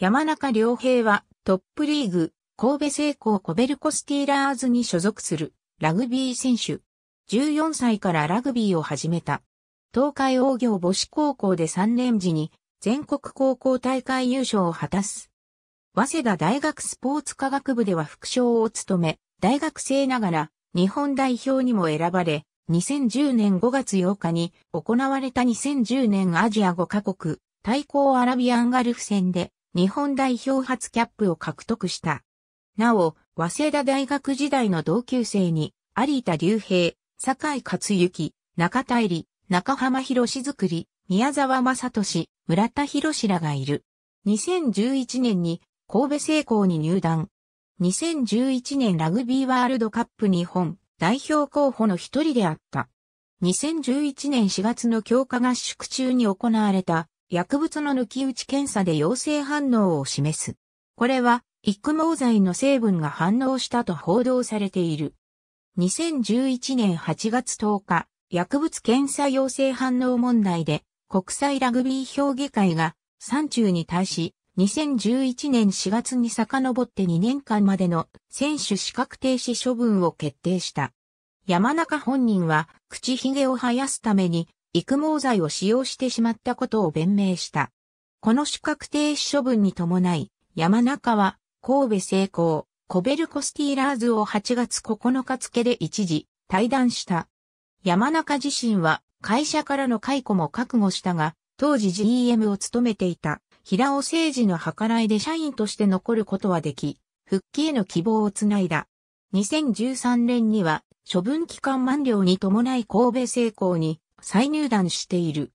山中良平はトップリーグ、神戸成功コベルコスティーラーズに所属するラグビー選手。14歳からラグビーを始めた。東海大行母子高校で3年時に全国高校大会優勝を果たす。早稲田大学スポーツ科学部では副賞を務め、大学生ながら日本代表にも選ばれ、2010年5月8日に行われた2010年アジア5カ国対抗アラビアンガルフ戦で日本代表初キャップを獲得した。なお、早稲田大学時代の同級生に、有田隆平、酒井克行、中田入、中浜博士作り、宮沢正俊、村田博士らがいる。2011年に神戸成功に入団。2011年ラグビーワールドカップ日本代表候補の一人であった。2011年4月の強化合宿中に行われた薬物の抜き打ち検査で陽性反応を示す。これは、育毛剤の成分が反応したと報道されている。2011年8月10日、薬物検査陽性反応問題で、国際ラグビー評議会が、山中に対し、2011年4月に遡って2年間までの選手資格停止処分を決定した。山中本人は口ひげを生やすために育毛剤を使用してしまったことを弁明した。この資格停止処分に伴い、山中は、神戸成功、コベルコスティーラーズを8月9日付で一時、退団した。山中自身は、会社からの解雇も覚悟したが、当時 GM を務めていた、平尾誠治の計らいで社員として残ることはでき、復帰への希望をつないだ。2013年には、処分期間満了に伴い神戸成功に、再入団している。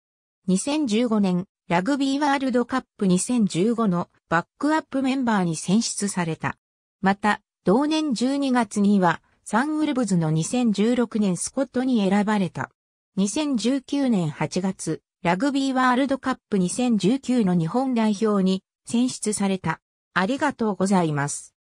2015年、ラグビーワールドカップ2015のバックアップメンバーに選出された。また、同年12月には、サンウルブズの2016年スコットに選ばれた。2019年8月、ラグビーワールドカップ2019の日本代表に選出された。ありがとうございます。